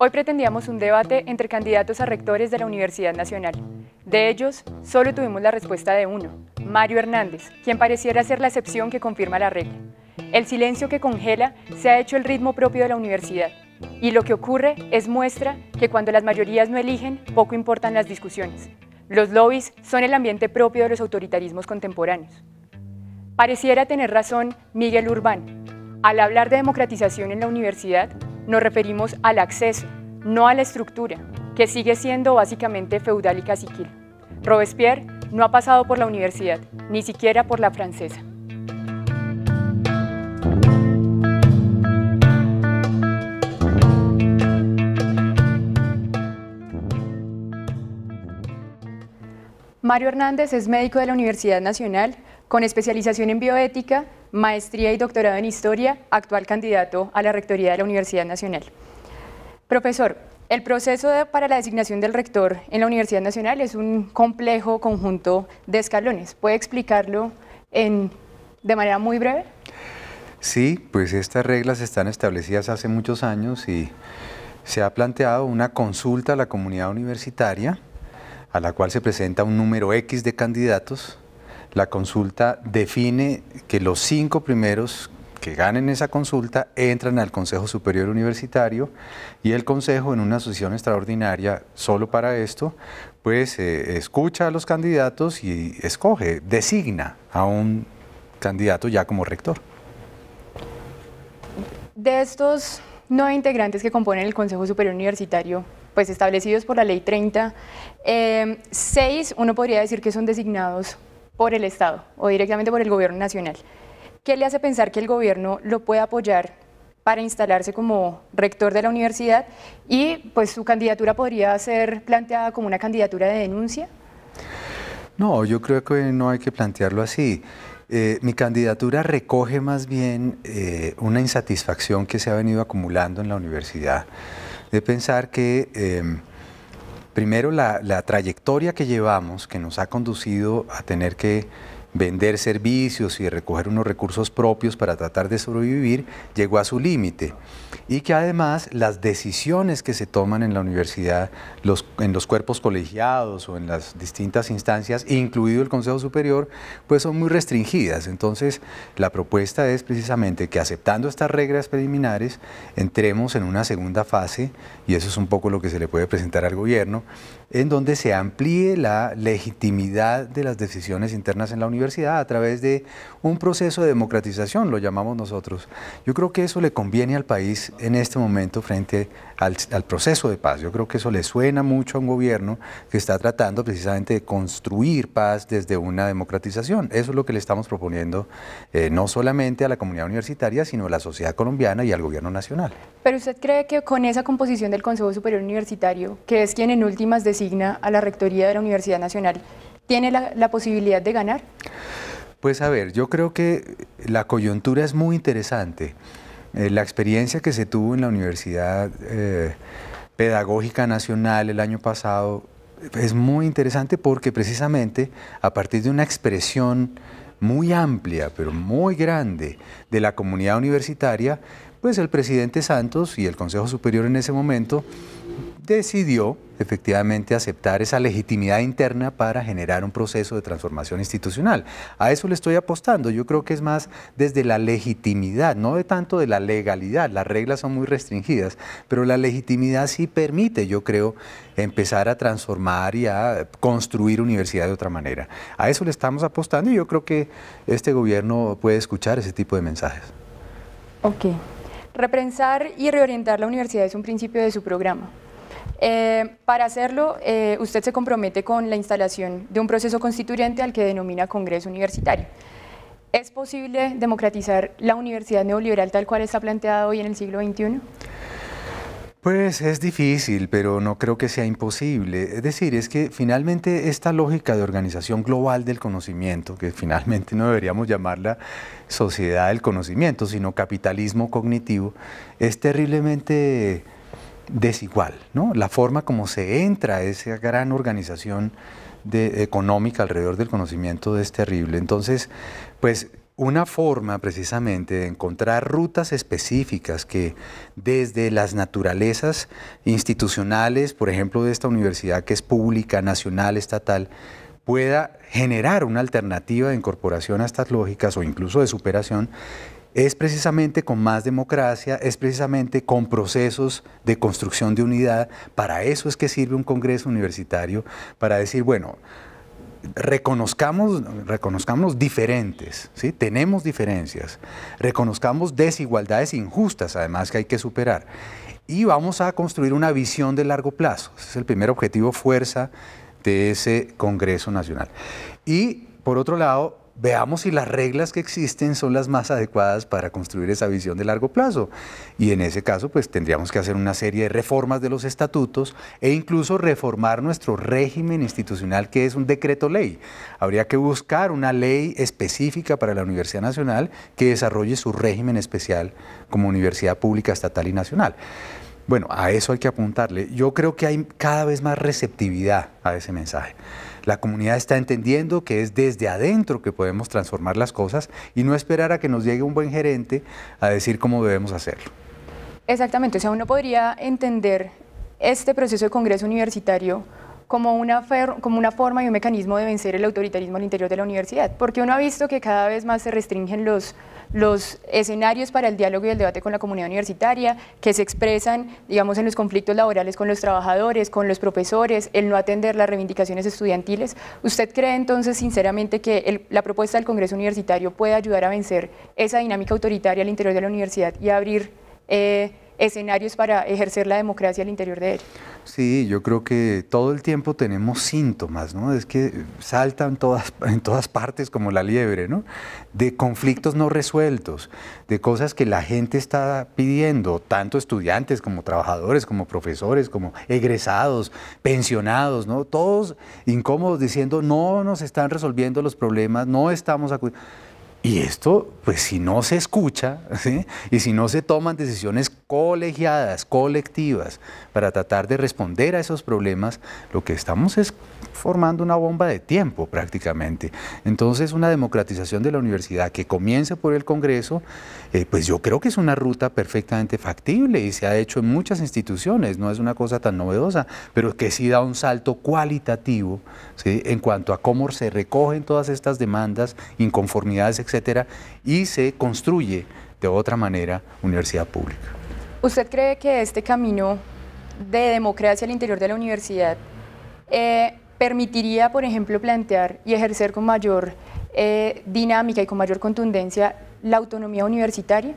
Hoy pretendíamos un debate entre candidatos a rectores de la Universidad Nacional. De ellos, solo tuvimos la respuesta de uno, Mario Hernández, quien pareciera ser la excepción que confirma la regla. El silencio que congela se ha hecho el ritmo propio de la universidad. Y lo que ocurre es muestra que cuando las mayorías no eligen, poco importan las discusiones. Los lobbies son el ambiente propio de los autoritarismos contemporáneos. Pareciera tener razón Miguel Urbán. Al hablar de democratización en la universidad, nos referimos al acceso, no a la estructura, que sigue siendo básicamente feudal y caciquil. Robespierre no ha pasado por la universidad, ni siquiera por la francesa. Mario Hernández es médico de la Universidad Nacional con especialización en bioética maestría y doctorado en Historia, actual candidato a la Rectoría de la Universidad Nacional. Profesor, el proceso para la designación del rector en la Universidad Nacional es un complejo conjunto de escalones. ¿Puede explicarlo de manera muy breve? Sí, pues estas reglas están establecidas hace muchos años y se ha planteado una consulta a la comunidad universitaria a la cual se presenta un número X de candidatos la consulta define que los cinco primeros que ganen esa consulta entran al Consejo Superior Universitario y el Consejo en una sesión extraordinaria solo para esto, pues eh, escucha a los candidatos y escoge, designa a un candidato ya como rector. De estos nueve integrantes que componen el Consejo Superior Universitario, pues establecidos por la Ley 30, eh, seis uno podría decir que son designados por el Estado o directamente por el gobierno nacional. ¿Qué le hace pensar que el gobierno lo puede apoyar para instalarse como rector de la universidad y pues su candidatura podría ser planteada como una candidatura de denuncia? No, yo creo que no hay que plantearlo así. Eh, mi candidatura recoge más bien eh, una insatisfacción que se ha venido acumulando en la universidad, de pensar que em, Primero, la, trayectoria que llevamos, que nos ha conducido a tener que vender servicios y recoger unos recursos propios para tratar de sobrevivir, llegó a su límite. Y que además las decisiones que se toman en la universidad, los, en los cuerpos colegiados o en las distintas instancias, incluido el Consejo Superior, pues son muy restringidas. Entonces, la propuesta es precisamente que aceptando estas reglas preliminares, entremos en una segunda fase, y eso es un poco lo que se le puede presentar al gobierno, en donde se amplíe la legitimidad de las decisiones internas en la universidad a través de un proceso de democratización, lo llamamos nosotros. Yo creo que eso le conviene al país en este momento frente al, proceso de paz. Yo creo que eso le suena mucho a un gobierno que está tratando precisamente de construir paz desde una democratización. Eso es lo que le estamos proponiendo eh, no solamente a la comunidad universitaria, sino a la sociedad colombiana y al gobierno nacional. Pero usted cree que con esa composición del Consejo Superior Universitario, que es quien en últimas designa a la Rectoría de la Universidad Nacional, ¿tiene la, posibilidad de ganar? Pues a ver, yo creo que la coyuntura es muy interesante. Eh, la experiencia que se tuvo en la Universidad eh, Pedagógica Nacional el año pasado es muy interesante porque precisamente a partir de una expresión muy amplia, pero muy grande, de la comunidad universitaria, pues el presidente Santos y el Consejo Superior en ese momento decidió efectivamente aceptar esa legitimidad interna para generar un proceso de transformación institucional. A eso le estoy apostando. Yo creo que es más desde la legitimidad, no de tanto de la legalidad. Las reglas son muy restringidas, pero la legitimidad sí permite, yo creo, empezar a transformar y a construir universidad de otra manera. A eso le estamos apostando y yo creo que este gobierno puede escuchar ese tipo de mensajes. Ok. Repensar y reorientar la universidad es un principio de su programa. Eh, para hacerlo, eh, usted se compromete con la instalación de un proceso constituyente al que denomina Congreso Universitario. ¿Es posible democratizar la universidad neoliberal tal cual está planteada hoy en el siglo XXI? Pues es difícil, pero no creo que sea imposible. Es decir, es que finalmente esta lógica de organización global del conocimiento, que finalmente no deberíamos llamarla sociedad del conocimiento, sino capitalismo cognitivo, es terriblemente desigual. ¿no? La forma como se entra a esa gran organización económica alrededor del conocimiento es terrible. Entonces, pues una forma precisamente de encontrar rutas específicas que desde las naturalezas institucionales, por ejemplo, de esta universidad que es pública, nacional, estatal, pueda generar una alternativa de incorporación a estas lógicas o incluso de superación, es precisamente con más democracia, es precisamente con procesos de construcción de unidad. Para eso es que sirve un Congreso Universitario, para decir, bueno, reconozcamos, reconozcamos diferentes, ¿sí? tenemos diferencias, reconozcamos desigualdades injustas, además que hay que superar, y vamos a construir una visión de largo plazo. Ese es el primer objetivo fuerza de ese Congreso Nacional. Y, por otro lado, veamos si las reglas que existen son las más adecuadas para construir esa visión de largo plazo. Y en ese caso, pues tendríamos que hacer una serie de reformas de los estatutos e incluso reformar nuestro régimen institucional, que es un decreto ley. Habría que buscar una ley específica para la Universidad Nacional que desarrolle su régimen especial como universidad pública, estatal y nacional. Bueno, a eso hay que apuntarle. Yo creo que hay cada vez más receptividad a ese mensaje. La comunidad está entendiendo que es desde adentro que podemos transformar las cosas y no esperar a que nos llegue un buen gerente a decir cómo debemos hacerlo. Exactamente, o sea, uno podría entender este proceso de Congreso Universitario como una, forma y un mecanismo de vencer el autoritarismo al interior de la universidad, porque uno ha visto que cada vez más se restringen los los escenarios para el diálogo y el debate con la comunidad universitaria, que se expresan, digamos, en los conflictos laborales con los trabajadores, con los profesores, el no atender las reivindicaciones estudiantiles. ¿Usted cree entonces, sinceramente, que la propuesta del Congreso Universitario puede ayudar a vencer esa dinámica autoritaria al interior de la universidad y abrir... Eh, escenarios para ejercer la democracia al interior de él. Sí, yo creo que todo el tiempo tenemos síntomas, ¿no? Es que saltan todas, en todas partes como la liebre, ¿no? De conflictos no resueltos, de cosas que la gente está pidiendo, tanto estudiantes como trabajadores, como profesores, como egresados, pensionados, ¿no? Todos incómodos diciendo, no nos están resolviendo los problemas, no estamos acudiendo y esto, pues si no se escucha y si no se toman decisiones colegiadas, colectivas, para tratar de responder a esos problemas, lo que estamos es formando una bomba de tiempo prácticamente. Entonces una democratización de la universidad que comience por el Congreso, eh, pues yo creo que es una ruta perfectamente factible y se ha hecho en muchas instituciones, no es una cosa tan novedosa, pero que sí da un salto cualitativo en cuanto a cómo se recogen todas estas demandas, inconformidades, etcétera, y se construye de otra manera universidad pública. ¿Usted cree que este camino de democracia al interior de la universidad eh, permitiría, por ejemplo, plantear y ejercer con mayor eh, dinámica y con mayor contundencia la autonomía universitaria?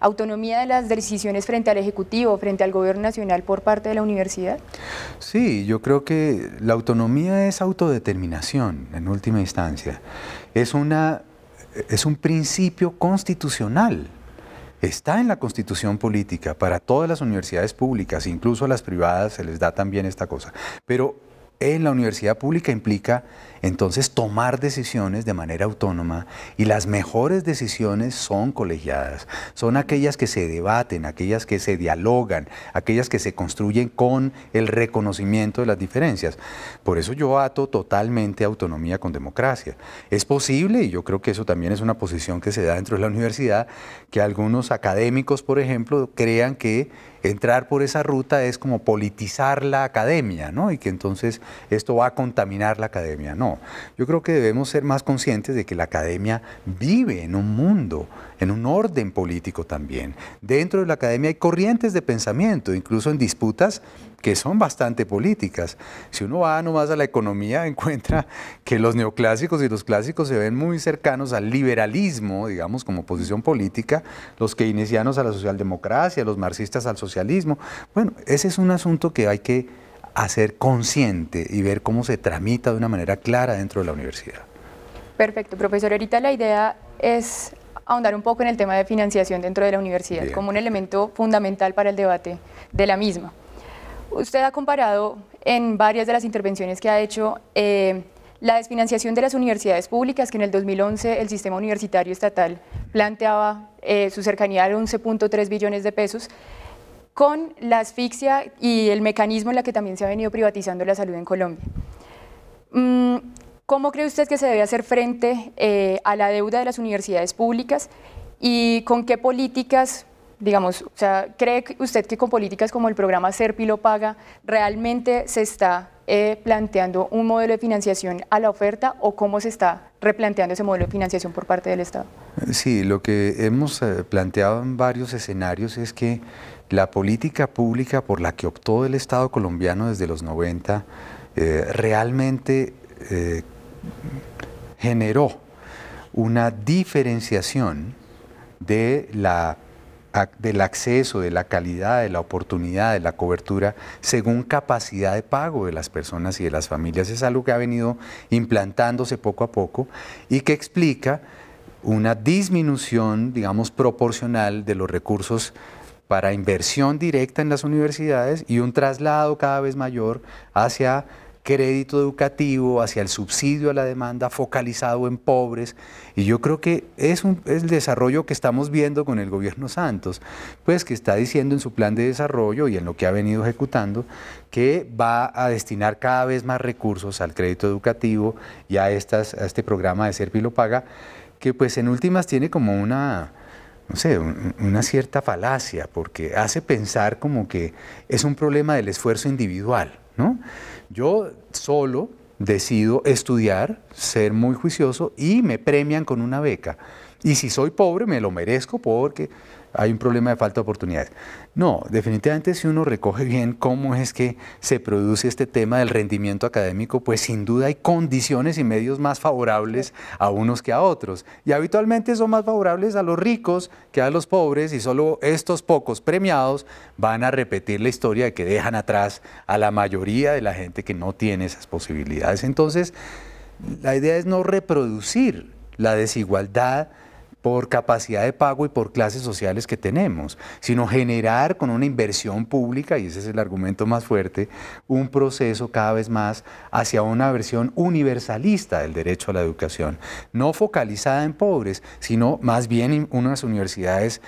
autonomía de las decisiones frente al Ejecutivo, frente al Gobierno Nacional por parte de la universidad? Sí, yo creo que la autonomía es autodeterminación en última instancia. Es una es un principio constitucional. Está en la constitución política para todas las universidades públicas, incluso a las privadas se les da también esta cosa. Pero en la universidad pública implica entonces tomar decisiones de manera autónoma y las mejores decisiones son colegiadas, son aquellas que se debaten, aquellas que se dialogan, aquellas que se construyen con el reconocimiento de las diferencias. Por eso yo ato totalmente autonomía con democracia. Es posible, y yo creo que eso también es una posición que se da dentro de la universidad, que algunos académicos, por ejemplo, crean que entrar por esa ruta es como politizar la academia, ¿no? Y que entonces esto va a contaminar la academia. No, yo creo que debemos ser más conscientes de que la academia vive en un mundo, en un orden político también. Dentro de la academia hay corrientes de pensamiento, incluso en disputas que son bastante políticas. Si uno va nomás a la economía, encuentra que los neoclásicos y los clásicos se ven muy cercanos al liberalismo, digamos, como posición política, los keynesianos a la socialdemocracia, los marxistas al socialismo. Bueno, ese es un asunto que hay que hacer consciente y ver cómo se tramita de una manera clara dentro de la universidad. Perfecto, profesor. Ahorita la idea es ahondar un poco en el tema de financiación dentro de la universidad como un elemento fundamental para el debate de la misma. Usted ha comparado en varias de las intervenciones que ha hecho eh, la desfinanciación de las universidades públicas, que en el 2011 el sistema universitario estatal planteaba eh, su cercanía a 11.3 billones de pesos, con la asfixia y el mecanismo en la que también se ha venido privatizando la salud en Colombia. Mm, ¿Cómo cree usted que se debe hacer frente eh, a la deuda de las universidades públicas y con qué políticas digamos, o sea, ¿cree usted que con políticas como el programa lo Paga realmente se está eh, planteando un modelo de financiación a la oferta o cómo se está replanteando ese modelo de financiación por parte del Estado? Sí, lo que hemos eh, planteado en varios escenarios es que la política pública por la que optó el Estado colombiano desde los 90 eh, realmente generó una diferenciación de la del acceso, de la calidad, de la oportunidad, de la cobertura, según capacidad de pago de las personas y de las familias. Es algo que ha venido implantándose poco a poco y que explica una disminución, digamos, proporcional de los recursos para inversión directa en las universidades y un traslado cada vez mayor hacia crédito educativo, hacia el subsidio a la demanda focalizado en pobres. Y yo creo que es, un, el desarrollo que estamos viendo con el gobierno Santos, pues que está diciendo en su plan de desarrollo y en lo que ha venido ejecutando, que va a destinar cada vez más recursos al crédito educativo y a, a este programa de lo Paga, que pues en últimas tiene como una no sé, una cierta falacia, porque hace pensar como que es un problema del esfuerzo individual, ¿no? Yo solo decido estudiar, ser muy juicioso y me premian con una beca. Y si soy pobre, me lo merezco porque hay un problema de falta de oportunidades. No, definitivamente si uno recoge bien cómo es que se produce este tema del rendimiento académico, pues sin duda hay condiciones y medios más favorables a unos que a otros. Y habitualmente son más favorables a los ricos que a los pobres y solo estos pocos premiados van a repetir la historia de que dejan atrás a la mayoría de la gente que no tiene esas posibilidades. Entonces, la idea es no reproducir la desigualdad por capacidad de pago y por clases sociales que tenemos, sino generar con una inversión pública, y ese es el argumento más fuerte, un proceso cada vez más hacia una versión universalista del derecho a la educación, no focalizada en pobres, sino más bien en unas universidades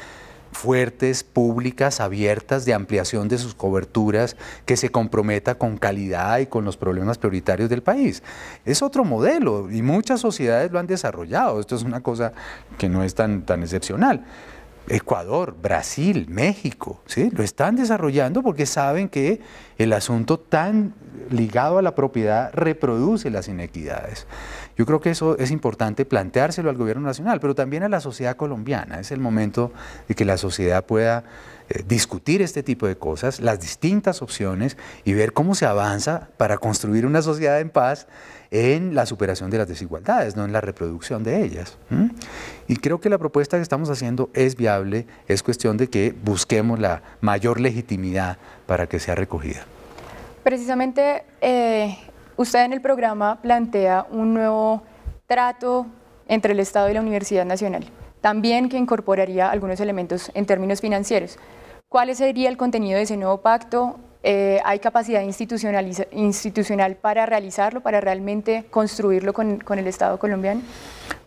fuertes, públicas, abiertas, de ampliación de sus coberturas, que se comprometa con calidad y con los problemas prioritarios del país. Es otro modelo y muchas sociedades lo han desarrollado. Esto es una cosa que no es tan, excepcional. Ecuador, Brasil, México, ¿sí? lo están desarrollando porque saben que el asunto tan ligado a la propiedad reproduce las inequidades. Yo creo que eso es importante planteárselo al gobierno nacional, pero también a la sociedad colombiana. Es el momento de que la sociedad pueda eh, discutir este tipo de cosas, las distintas opciones y ver cómo se avanza para construir una sociedad en paz en la superación de las desigualdades, no en la reproducción de ellas. Y creo que la propuesta que estamos haciendo es viable, es cuestión de que busquemos la mayor legitimidad para que sea recogida. Precisamente eh, Usted en el programa plantea un nuevo trato entre el Estado y la Universidad Nacional, también que incorporaría algunos elementos en términos financieros. ¿Cuál sería el contenido de ese nuevo pacto? Eh, ¿Hay capacidad institucional, para realizarlo, para realmente construirlo con, el Estado colombiano?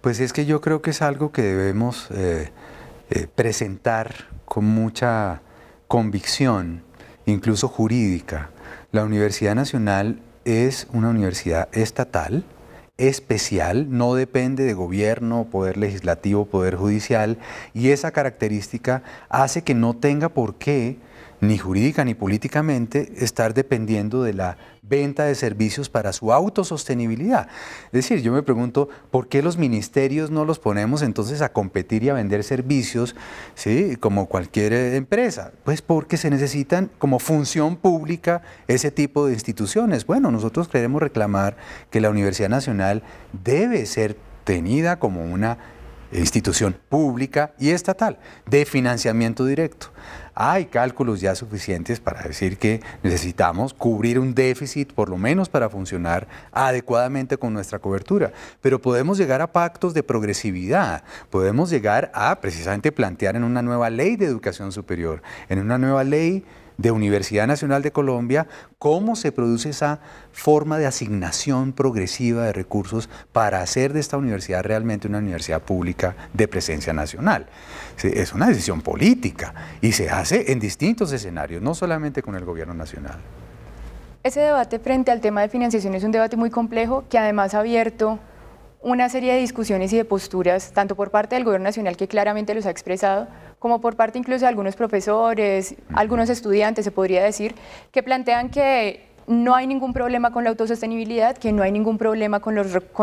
Pues es que yo creo que es algo que debemos eh, eh, presentar con mucha convicción, incluso jurídica. La Universidad Nacional es una universidad estatal, especial, no depende de gobierno, poder legislativo, poder judicial, y esa característica hace que no tenga por qué ni jurídica ni políticamente, estar dependiendo de la venta de servicios para su autosostenibilidad. Es decir, yo me pregunto, ¿por qué los ministerios no los ponemos entonces a competir y a vender servicios ¿sí? como cualquier eh, empresa? Pues porque se necesitan como función pública ese tipo de instituciones. Bueno, nosotros queremos reclamar que la Universidad Nacional debe ser tenida como una institución pública y estatal de financiamiento directo hay cálculos ya suficientes para decir que necesitamos cubrir un déficit por lo menos para funcionar adecuadamente con nuestra cobertura. Pero podemos llegar a pactos de progresividad, podemos llegar a precisamente plantear en una nueva ley de educación superior, en una nueva ley de Universidad Nacional de Colombia, cómo se produce esa forma de asignación progresiva de recursos para hacer de esta universidad realmente una universidad pública de presencia nacional. Es una decisión política y se hace en distintos escenarios, no solamente con el gobierno nacional. Ese debate frente al tema de financiación es un debate muy complejo que además ha abierto una serie de discusiones y de posturas, tanto por parte del Gobierno Nacional, que claramente los ha expresado, como por parte incluso de algunos profesores, algunos estudiantes, se podría decir, que plantean que no hay ningún problema con la autosostenibilidad, que no hay ningún problema con,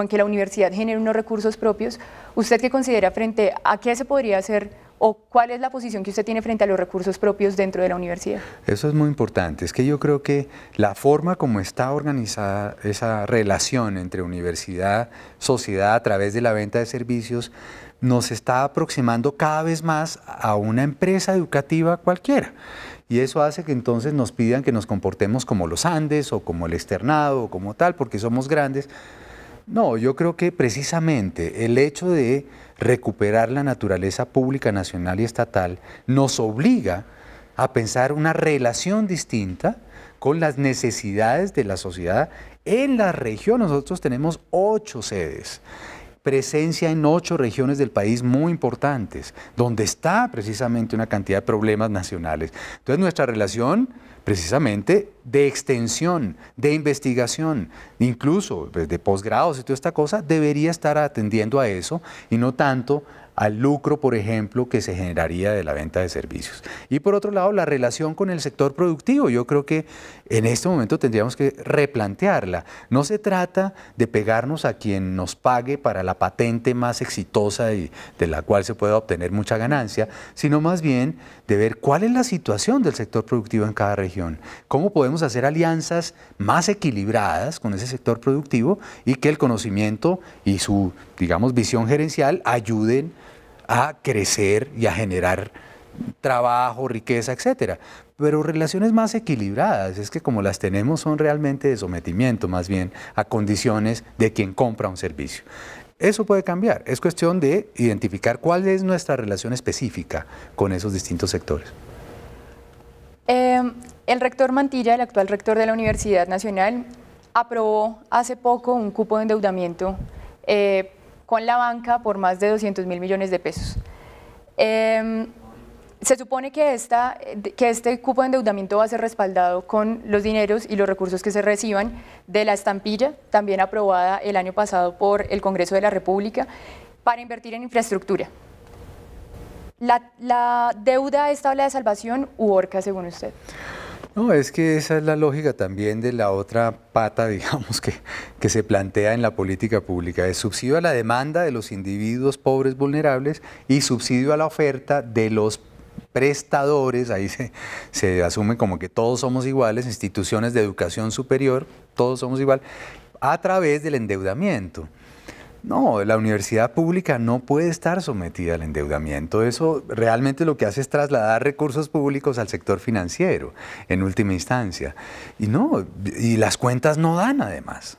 que la universidad genere unos recursos propios. ¿Usted qué considera frente a qué se podría hacer o cuál es la posición que usted tiene frente a los recursos propios dentro de la universidad? Eso es muy importante. Es que yo creo que la forma como está organizada esa relación entre universidad, sociedad a través de la venta de servicios nos está aproximando cada vez más a una empresa educativa cualquiera. Y eso hace que entonces nos pidan que nos comportemos como los Andes o como el externado o como tal, porque somos grandes no, yo creo que precisamente el hecho de recuperar la naturaleza pública nacional y estatal nos obliga a pensar una relación distinta con las necesidades de la sociedad. En la región nosotros tenemos ocho sedes, presencia en ocho regiones del país muy importantes, donde está precisamente una cantidad de problemas nacionales. Entonces nuestra relación precisamente de extensión, de investigación, incluso pues, de posgrados y toda esta cosa, debería estar atendiendo a eso y no tanto al lucro, por ejemplo, que se generaría de la venta de servicios. Y por otro lado, la relación con el sector productivo. Yo creo que en este momento tendríamos que replantearla. No se trata de pegarnos a quien nos pague para la patente más exitosa y de la cual se pueda obtener mucha ganancia, sino más bien de ver cuál es la situación del sector productivo en cada región, cómo podemos hacer alianzas más equilibradas con ese sector productivo y que el conocimiento y su, digamos, visión gerencial ayuden a crecer y a generar trabajo, riqueza, etcétera. Pero relaciones más equilibradas, es que como las tenemos son realmente de sometimiento más bien a condiciones de quien compra un servicio. Eso puede cambiar. Es cuestión de identificar cuál es nuestra relación específica con esos distintos sectores. Em, el rector Mantilla, el actual rector de la Universidad Nacional, aprobó hace poco un cupo de endeudamiento eh, con la banca por más de 200 mil millones de pesos. Em, se supone que, que este cupo de endeudamiento va a ser respaldado con los dineros y los recursos que se reciban de la estampilla, también aprobada el año pasado por el Congreso de la República, para invertir en infraestructura. ¿La, deuda es tabla de salvación u orca, según usted? No, es que esa es la lógica también de la otra pata, digamos, que, que se plantea en la política pública. Es subsidio a la demanda de los individuos pobres vulnerables y subsidio a la oferta de los prestadores, ahí se, se asume como que todos somos iguales, instituciones de educación superior, todos somos igual, a través del endeudamiento. No, la universidad pública no puede estar sometida al endeudamiento. Eso realmente lo que hace es trasladar recursos públicos al sector financiero, en última instancia. Y no, y las cuentas no dan además.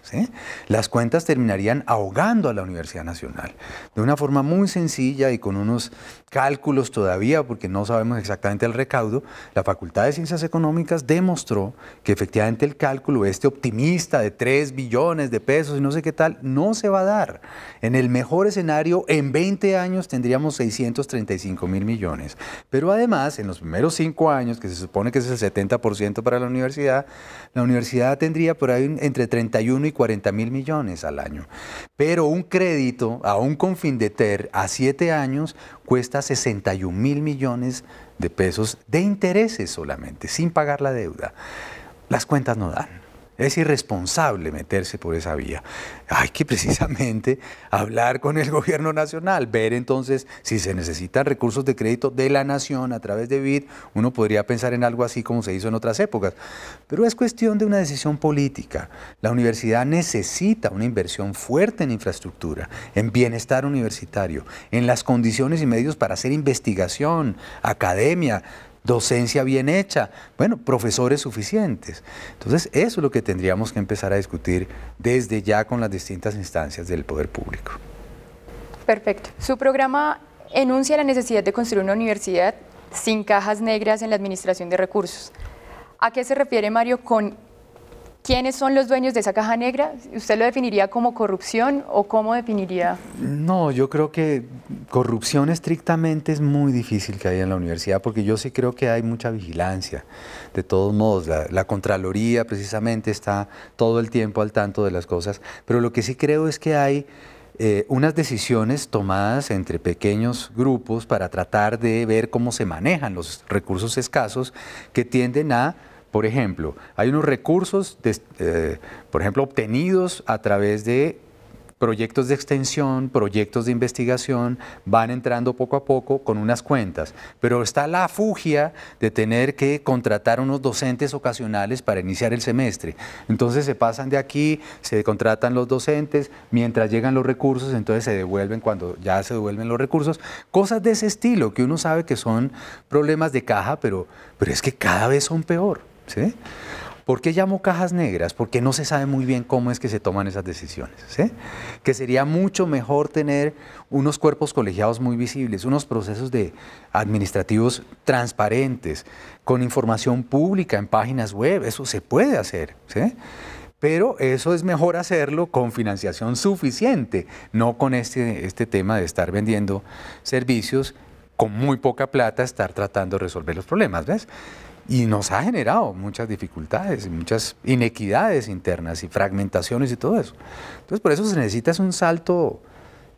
Las cuentas terminarían ahogando a la Universidad Nacional. De una forma muy sencilla y con unos cálculos todavía, porque no sabemos exactamente el recaudo, la Facultad de Ciencias Económicas demostró que efectivamente el cálculo, este optimista de 3 billones de pesos y no sé qué tal, no se va a dar. En el mejor escenario, en 20 años tendríamos 635 mil millones. Pero además, en los primeros 5 años, que se supone que es el 70% para la universidad, la universidad tendría por ahí entre 31 y 40 mil millones al año. Pero un crédito a un ter a 7 años cuesta 61 mil millones de pesos de intereses solamente, sin pagar la deuda. Las cuentas no dan. Es irresponsable meterse por esa vía. Hay que precisamente hablar con el gobierno nacional, ver entonces si se necesitan recursos de crédito de la nación a través de BID. Uno podría pensar en algo así como se hizo en otras épocas. Pero es cuestión de una decisión política. La universidad necesita una inversión fuerte en infraestructura, en bienestar universitario, en las condiciones y medios para hacer investigación, academia, docencia bien hecha, bueno, profesores suficientes. Entonces, eso es lo que tendríamos que empezar a discutir desde ya con las distintas instancias del poder público. Perfecto. Su programa enuncia la necesidad de construir una universidad sin cajas negras en la administración de recursos. ¿A qué se refiere Mario con ¿Quiénes son los dueños de esa caja negra? ¿Usted lo definiría como corrupción o cómo definiría? No, yo creo que corrupción estrictamente es muy difícil que haya en la universidad porque yo sí creo que hay mucha vigilancia. De todos modos, la, Contraloría precisamente está todo el tiempo al tanto de las cosas, pero lo que sí creo es que hay... Eh, unas decisiones tomadas entre pequeños grupos para tratar de ver cómo se manejan los recursos escasos que tienden a por ejemplo, hay unos recursos, eh, por ejemplo, obtenidos a través de proyectos de extensión, proyectos de investigación, van entrando poco a poco con unas cuentas. Pero está la fugia de tener que contratar unos docentes ocasionales para iniciar el semestre. Entonces se pasan de aquí, se contratan los docentes, mientras llegan los recursos, entonces se devuelven cuando ya se devuelven los recursos. Cosas de ese estilo que uno sabe que son problemas de caja, pero, pero es que cada vez son peor. ¿Por qué llamo cajas negras? Porque no se sabe muy bien cómo es que se toman esas decisiones. Que sería mucho mejor tener unos cuerpos colegiados muy visibles, unos procesos de administrativos transparentes, con información pública en páginas web. Eso se puede hacer. Pero eso es mejor hacerlo con financiación suficiente, no con este, este tema de estar vendiendo servicios con muy poca plata, estar tratando de resolver los problemas. ¿Ves? y nos ha generado muchas dificultades y muchas inequidades internas y fragmentaciones y todo eso. Entonces, por eso se necesita un salto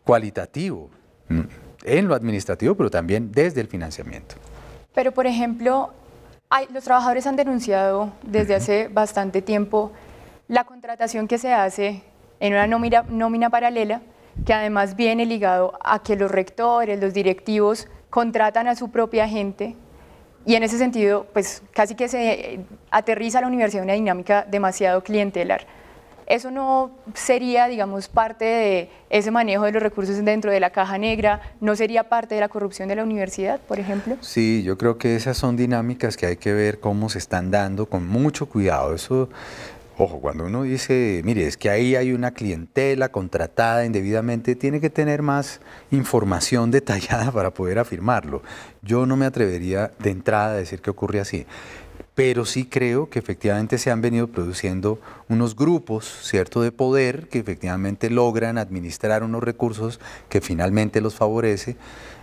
cualitativo mm, en lo administrativo, pero también desde el financiamiento. Pero, por ejemplo, hay, los trabajadores han denunciado desde hace bastante tiempo la contratación que se hace en una nómina, nómina paralela, que además viene ligado a que los rectores, los directivos contratan a su propia gente y en ese sentido, pues casi que se eh, aterriza la universidad una dinámica demasiado clientelar. Eso no sería, digamos, parte de ese manejo de los recursos dentro de la caja negra, no sería parte de la corrupción de la universidad, por ejemplo. Sí, yo creo que esas son dinámicas que hay que ver cómo se están dando con mucho cuidado. Eso Ojo, cuando uno dice, mire, es que ahí hay una clientela contratada indebidamente, tiene que tener más información detallada para poder afirmarlo. Yo no me atrevería de entrada a decir que ocurre así, pero sí creo que efectivamente se han venido produciendo unos grupos, ¿cierto?, de poder que efectivamente logran administrar unos recursos que finalmente los favorece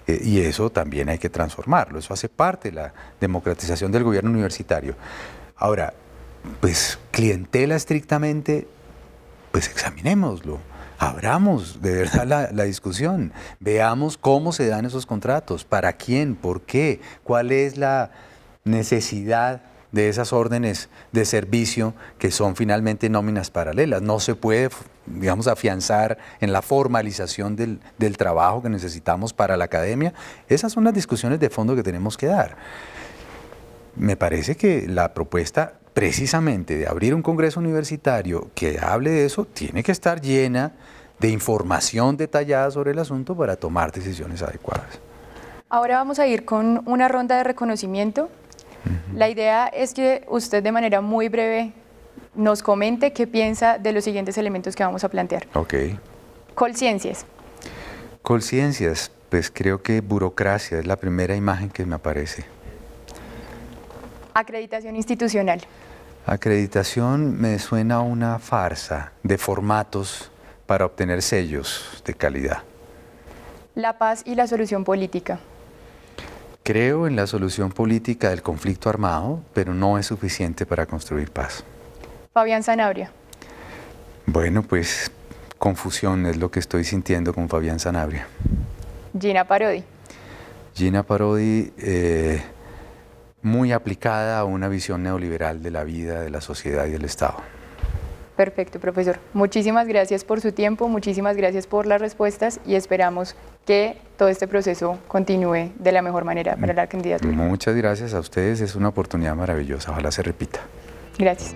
eh, y eso también hay que transformarlo, eso hace parte de la democratización del gobierno universitario. Ahora, pues clientela estrictamente, pues examinémoslo. Abramos de verdad la, discusión, veamos cómo se dan esos contratos, para quién, por qué, cuál es la necesidad de esas órdenes de servicio que son finalmente nóminas paralelas. No se puede, digamos, afianzar en la formalización del, del trabajo que necesitamos para la academia. Esas son las discusiones de fondo que tenemos que dar. Me parece que la propuesta precisamente de abrir un congreso universitario que hable de eso, tiene que estar llena de información detallada sobre el asunto para tomar decisiones adecuadas. Ahora vamos a ir con una ronda de reconocimiento. La idea es que usted de manera muy breve nos comente qué piensa de los siguientes elementos que vamos a plantear. Ok. Colciencias. Colciencias, pues creo que burocracia es la primera imagen que me aparece. Acreditación institucional. Acreditación me suena una farsa de formatos para obtener sellos de calidad. La paz y la solución política. Creo en la solución política del conflicto armado, pero no es suficiente para construir paz. Fabián Zanabria. Bueno, pues confusión es lo que estoy sintiendo con Fabián Zanabria. Gina Parodi. Gina Parodi... Eh, muy aplicada a una visión neoliberal de la vida, de la sociedad y del Estado. Perfecto, profesor. Muchísimas gracias por su tiempo, muchísimas gracias por las respuestas y esperamos que todo este proceso continúe de la mejor manera para la candidatura. Muchas gracias a ustedes, es una oportunidad maravillosa, ojalá se repita. Gracias.